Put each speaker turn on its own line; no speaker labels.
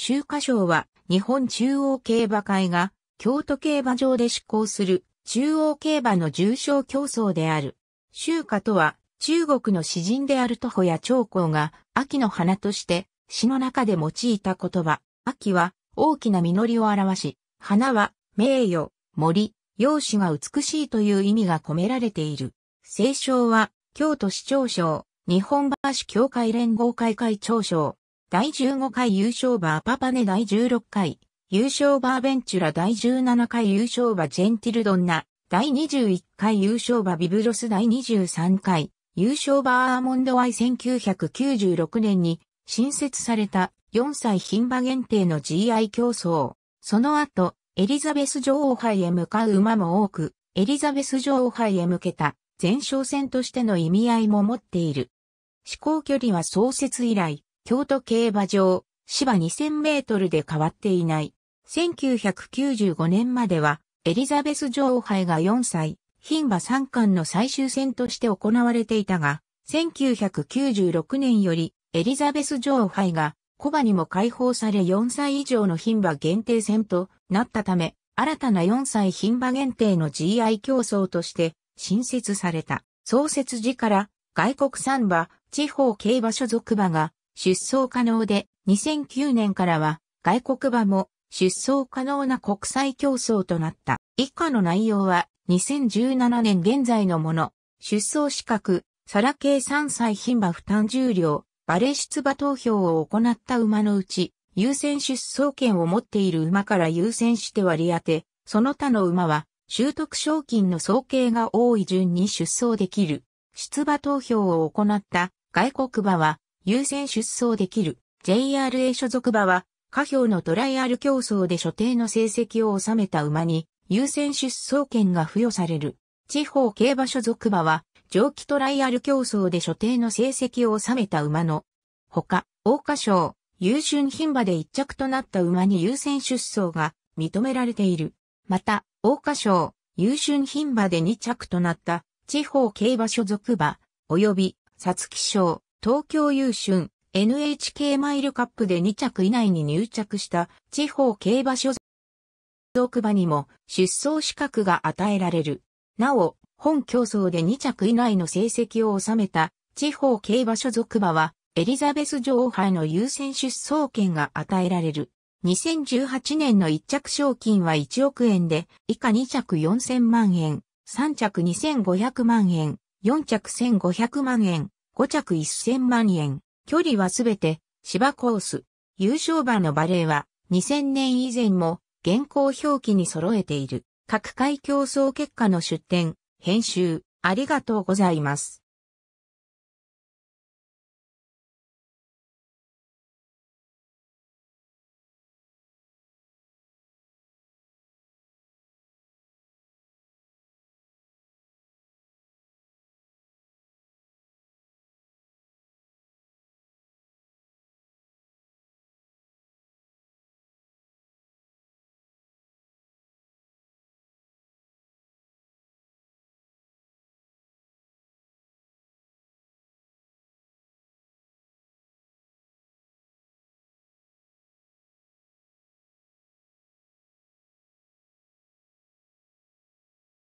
秋華賞は日本中央競馬会が京都競馬場で執行する中央競馬の重賞競争である。秋華とは中国の詩人である徒歩や長江が秋の花として詩の中で用いた言葉。秋は大きな実りを表し、花は名誉、森、容姿が美しいという意味が込められている。清少は京都市長賞、日本橋協会連合会会長賞。第15回優勝馬パパネ第16回、優勝馬ベンチュラ第17回優勝馬ジェンティルドンナ、第21回優勝馬ビブロス第23回、優勝馬アーモンドワイ1996年に新設された4歳牝馬限定の GI 競争。その後、エリザベス女王杯へ向かう馬も多く、エリザベス女王杯へ向けた前哨戦としての意味合いも持っている。飛行距離は創設以来、京都競馬場、芝2000メートルで変わっていない。1995年までは、エリザベス女王杯が4歳、牝馬3冠の最終戦として行われていたが、1996年より、エリザベス女王杯が、小馬にも解放され4歳以上の牝馬限定戦となったため、新たな4歳牝馬限定の GI 競争として新設された。創設時から外国産馬、地方競馬所属馬が出走可能で、2009年からは外国馬も出走可能な国際競争となった。以下の内容は2017年現在のもの、出走資格、サラ系3歳牝馬負担重量、バレ出馬投票を行った馬のうち、優先出走権を持っている馬から優先して割り当て、その他の馬は、習得賞金の総計が多い順に出走できる。出馬投票を行った外国馬は、優先出走できる JRA 所属馬は、下表のトライアル競争で所定の成績を収めた馬に優先出走権が付与される。地方競馬所属馬は、上記トライアル競争で所定の成績を収めた馬の、ほか、桜花賞、優春牝馬で一着となった馬に優先出走が認められている。また、桜花賞、優春牝馬で2着となった地方競馬所属馬、及び、皐月賞、東京優春 NHK マイルカップで2着以内に入着した地方競馬所属馬にも出走資格が与えられる。なお、本競争で2着以内の成績を収めた地方競馬所属馬はエリザベス女王杯の優先出走権が与えられる。2018年の1着賞金は1億円で、以下2着4000万円、3着2500万円、4着1500万円、5着1000万円。距離はすべて芝コース。優勝馬のバレーは2000年以前も現行表記に揃えている。各回競争結果の出展、編集、ありがとうございます。